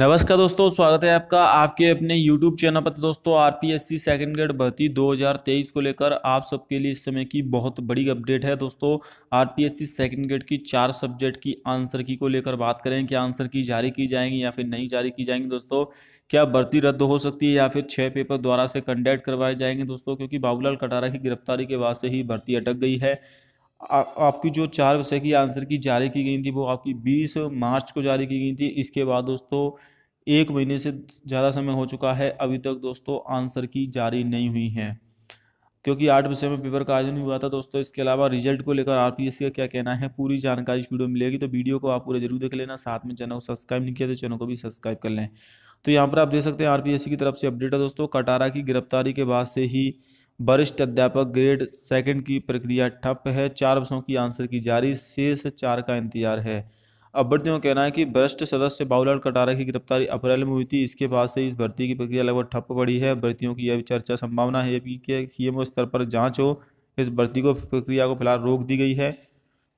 नमस्कार दोस्तों स्वागत है आपका आपके अपने यूट्यूब चैनल पर तो दोस्तों R P S C second grade भर्ती 2023 को लेकर आप सबके लिए इस समय की बहुत बड़ी अपडेट है दोस्तों R P S C second grade की चार सब्जेक्ट की आंसर की को लेकर बात करें कि आंसर की जारी की जाएंगी या फिर नहीं जारी की जाएंगी दोस्तों क्या भर्ती रद्द हो सकती है या फिर छः पेपर द्वारा से कंडक्ट करवाए जाएंगे दोस्तों क्योंकि बाबूलाल कटारा की गिरफ्तारी के बाद से ही भर्ती अटक गई है आ, आपकी जो चार विषय की आंसर की जारी की गई थी वो आपकी बीस मार्च को जारी की गई थी इसके बाद दोस्तों एक महीने से ज़्यादा समय हो चुका है अभी तक दोस्तों आंसर की जारी नहीं हुई है क्योंकि आठ विषय में पेपर का आयोजन हुआ था दोस्तों इसके अलावा रिजल्ट को लेकर आरपीएससी का क्या कहना है पूरी जानकारी इस वीडियो में मिलेगी तो वीडियो को आप पूरे जरूर देख लेना साथ में चैनल को सब्सक्राइब नहीं किया तो चैनल को भी सब्सक्राइब कर लें तो यहाँ पर आप देख सकते हैं आर की तरफ से अपडेट है दोस्तों कटारा की गिरफ्तारी के बाद से ही वरिष्ठ अध्यापक ग्रेड सेकंड की प्रक्रिया ठप है चार वर्षों की आंसर की जारी शेष चार का इंतजार है अभ्यर्थियों का कहना है कि वरिष्ठ सदस्य बाबूलाल कटारा की गिरफ्तारी अप्रैल में हुई थी इसके बाद से इस भर्ती की प्रक्रिया लगभग ठप पड़ी है भर्तियों की यह चर्चा संभावना है कि सीएमओ स्तर पर जांच हो इस भर्ती को प्रक्रिया को फिलहाल रोक दी गई है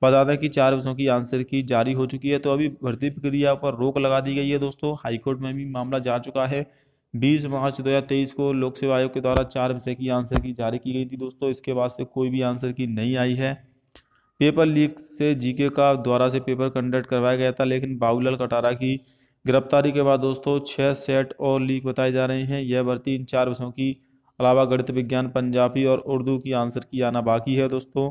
बता दें कि चार वर्षों की आंसर की जारी हो चुकी है तो अभी भर्ती प्रक्रिया पर रोक लगा दी गई है दोस्तों हाईकोर्ट में भी मामला जा चुका है बीस मार्च दो हज़ार तेईस को लोक सेवा आयोग के द्वारा चार विषय की आंसर की जारी की गई थी दोस्तों इसके बाद से कोई भी आंसर की नहीं आई है पेपर लीक से जीके का द्वारा से पेपर कंडक्ट करवाया गया था लेकिन बाबूलाल कटारा की गिरफ्तारी के बाद दोस्तों छः सेट और लीक बताए जा रहे हैं यह भर्ती इन चार विषयों की अलावा गणित विज्ञान पंजाबी और उर्दू की आंसर की आना बाकी है दोस्तों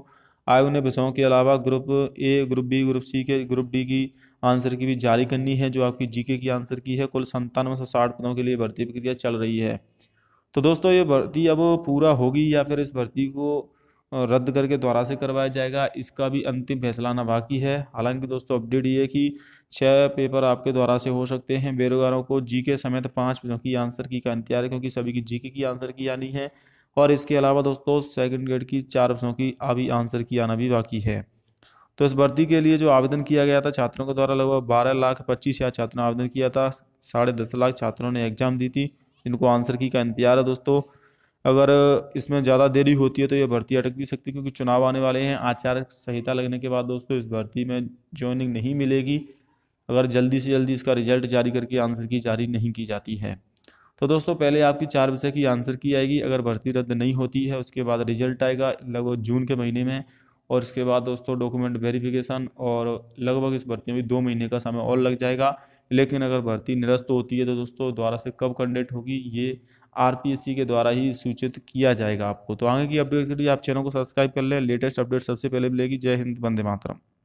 आयोग ने विषयों के अलावा group A group B group C के ग्रुप डी की आंसर की भी जारी करनी है जो आपकी जीके की आंसर की है कुल संतानवे सौ साठ पदों के लिए भर्ती प्रक्रिया चल रही है तो दोस्तों ये भर्ती अब पूरा होगी या फिर इस भर्ती को रद्द करके द्वारा से करवाया जाएगा इसका भी अंतिम फैसला आना बाकी है हालांकि दोस्तों अपडेट ये कि छः पेपर आपके द्वारा से हो सकते हैं बेरोजगारों को जीके समेत पाँच पदों की आंसर की का इंतजार है क्योंकि सभी की जीके की आंसर की आनी है और इसके अलावा दोस्तों सेकंड ग्रेड की चार प्रश्नों की अभी आंसर की आना भी बाकी है तो इस भर्ती के लिए जो आवेदन किया गया था छात्रों के द्वारा लगभग बारह लाख पच्चीस हज़ार छात्रों ने आवेदन किया था साढ़े दस लाख छात्रों ने एग्जाम दी थी इनको आंसर की का इंतजार है दोस्तों अगर इसमें ज़्यादा देरी होती है तो ये भर्ती अटक भी सकती है क्योंकि चुनाव आने वाले हैं आचार संहिता लगने के बाद दोस्तों इस भर्ती में ज्वाइनिंग नहीं मिलेगी अगर जल्दी से जल्दी इसका रिजल्ट जारी करके आंसर की जारी नहीं की जाती है तो दोस्तों पहले आपकी चार विषय की आंसर की आएगी अगर भर्ती रद्द नहीं होती है उसके बाद रिजल्ट आएगा लगभग जून के महीने में और इसके बाद दोस्तों डॉक्यूमेंट वेरिफिकेशन और लगभग इस भर्ती में दो महीने का समय और लग जाएगा लेकिन अगर भर्ती निरस्त होती है तो दोस्तों द्वारा से कब कंडेट होगी ये आर के द्वारा ही सूचित किया जाएगा आपको तो आगे की अपडेट के लिए आप चैनल को सब्सक्राइब कर लें लेटेस्ट अपडेट सबसे पहले मिलेगी जय हिंद वंदे मातरम